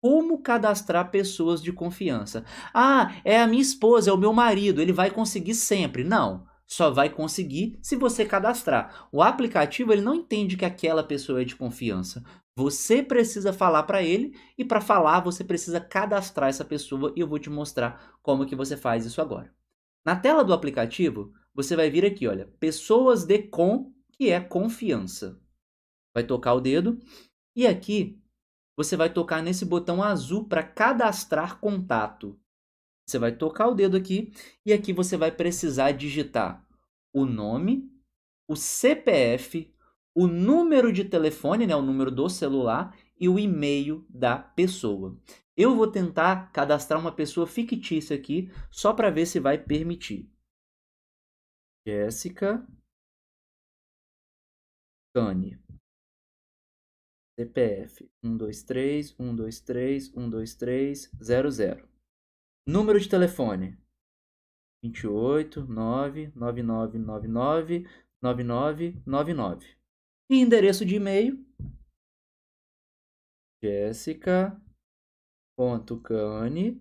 como cadastrar pessoas de confiança. Ah, é a minha esposa, é o meu marido, ele vai conseguir sempre. Não, só vai conseguir se você cadastrar. O aplicativo ele não entende que aquela pessoa é de confiança. Você precisa falar para ele e para falar você precisa cadastrar essa pessoa e eu vou te mostrar como que você faz isso agora. Na tela do aplicativo, você vai vir aqui, olha, pessoas de com, que é confiança. Vai tocar o dedo e aqui você vai tocar nesse botão azul para cadastrar contato. Você vai tocar o dedo aqui e aqui você vai precisar digitar o nome, o CPF, o número de telefone, né, o número do celular e o e-mail da pessoa. Eu vou tentar cadastrar uma pessoa fictícia aqui só para ver se vai permitir. Jéssica Cane. CPF 123 123 123 00. Número de telefone 28 99999 E endereço de e-mail jéssica.cane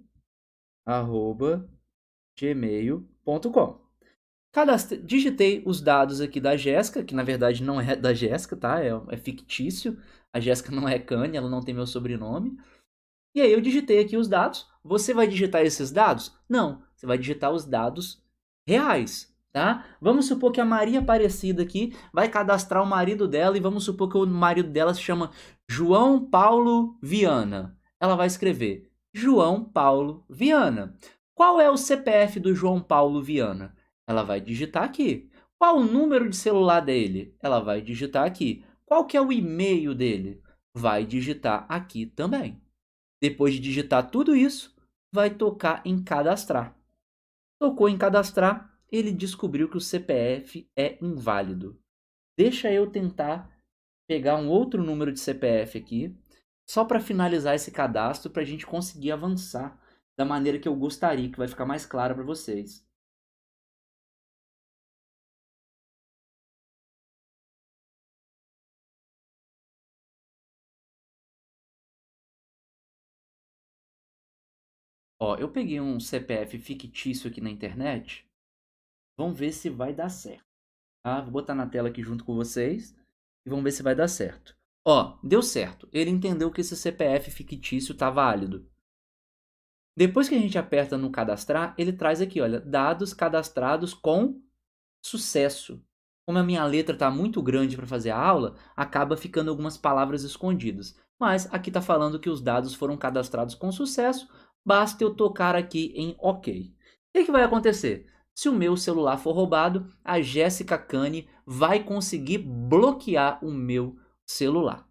arroba gmail.com Cadastre... Digitei os dados aqui da Jéssica, que na verdade não é da Jéssica, tá? É, é fictício. A Jéssica não é Kanye, ela não tem meu sobrenome. E aí eu digitei aqui os dados. Você vai digitar esses dados? Não, você vai digitar os dados reais, tá? Vamos supor que a Maria Aparecida aqui vai cadastrar o marido dela e vamos supor que o marido dela se chama João Paulo Viana. Ela vai escrever João Paulo Viana. Qual é o CPF do João Paulo Viana? Ela vai digitar aqui. Qual o número de celular dele? Ela vai digitar aqui. Qual que é o e-mail dele? Vai digitar aqui também. Depois de digitar tudo isso, vai tocar em cadastrar. Tocou em cadastrar, ele descobriu que o CPF é inválido. Deixa eu tentar pegar um outro número de CPF aqui, só para finalizar esse cadastro, para a gente conseguir avançar da maneira que eu gostaria, que vai ficar mais claro para vocês. Ó, eu peguei um CPF fictício aqui na internet. Vamos ver se vai dar certo. Tá? Vou botar na tela aqui junto com vocês e vamos ver se vai dar certo. Ó, deu certo. Ele entendeu que esse CPF fictício está válido. Depois que a gente aperta no cadastrar, ele traz aqui, olha, dados cadastrados com sucesso. Como a minha letra está muito grande para fazer a aula, acaba ficando algumas palavras escondidas. Mas aqui está falando que os dados foram cadastrados com sucesso, basta eu tocar aqui em OK. O que vai acontecer? Se o meu celular for roubado, a Jessica Cane vai conseguir bloquear o meu celular.